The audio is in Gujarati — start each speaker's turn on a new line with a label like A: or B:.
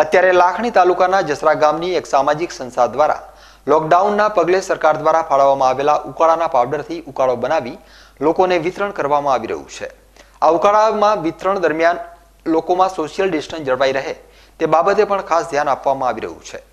A: અત્યારે લાખણી તાલુકાના જસરા ગામની એક સામાજિક સંસ્થા દ્વારા લોકડાઉનના પગલે સરકાર દ્વારા ફાળવવામાં આવેલા ઉકાળાના પાવડરથી ઉકાળો બનાવી લોકોને વિતરણ કરવામાં આવી રહ્યું છે આ ઉકાળામાં વિતરણ દરમિયાન લોકોમાં સોશિયલ ડિસ્ટન્સ જળવાઈ રહે તે બાબતે પણ ખાસ ધ્યાન આપવામાં આવી રહ્યું છે